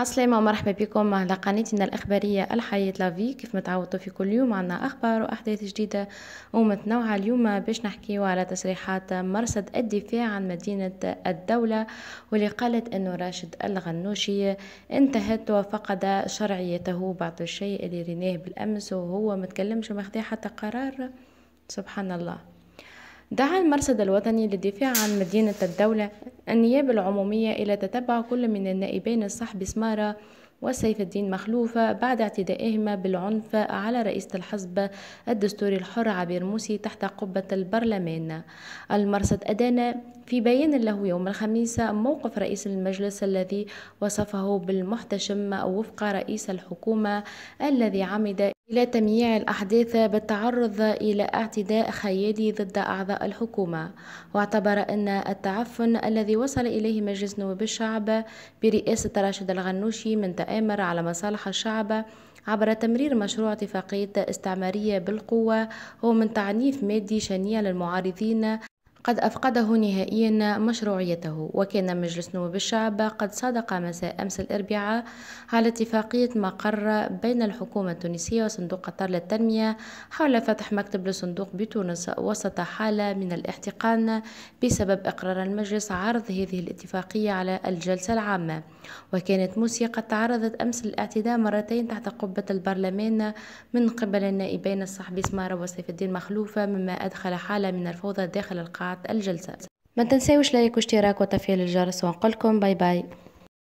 السلامة ومرحبا بكم على قناتنا الإخبارية الحياة لافي كيف متعودتوا في كل يوم عنا أخبار وأحداث جديدة ومتنوعة اليوم باش نحكيو على تصريحات مرصد الدفاع عن مدينة الدولة واللي قالت أنه راشد الغنوشي انتهت وفقد شرعيته بعض الشيء اللي رناه بالأمس وهو متكلمش وماخذ حتى قرار سبحان الله دعا المرصد الوطني للدفاع عن مدينة الدولة النيابة العمومية إلى تتبع كل من النائبين الصحب سمارة وسيف الدين مخلوفة بعد اعتدائهما بالعنف على رئيسة الحزب الدستوري الحر عبير موسي تحت قبة البرلمان المرصد أدانا في بيان له يوم الخميس موقف رئيس المجلس الذي وصفه بالمحتشم وفق رئيس الحكومة الذي عمد إلى تمييع الأحداث بالتعرض إلى اعتداء خيالي ضد أعضاء الحكومة واعتبر أن التعفن الذي وصل إليه مجلس نواب الشعب برئاسة راشد الغنوشي من تآمر على مصالح الشعب عبر تمرير مشروع اتفاقية استعمارية بالقوة هو من تعنيف مادي شنيع للمعارضين قد أفقده نهائيا مشروعيته وكان مجلس نواب الشعب قد صادق مساء أمس الأربعاء على اتفاقية مقر بين الحكومة التونسية وصندوق قطر للتنمية حول فتح مكتب لصندوق بتونس وسط حالة من الاحتقان بسبب إقرار المجلس عرض هذه الاتفاقية على الجلسة العامة وكانت موسيا قد تعرضت أمس للاعتداء مرتين تحت قبة البرلمان من قبل النائبين الصحبي سمارة وسيف الدين مخلوفة مما أدخل حالة من الفوضى داخل القاعة الجلسات ما تنساوش لايك واشتراك وتفعيل الجرس ونقولكم باي باي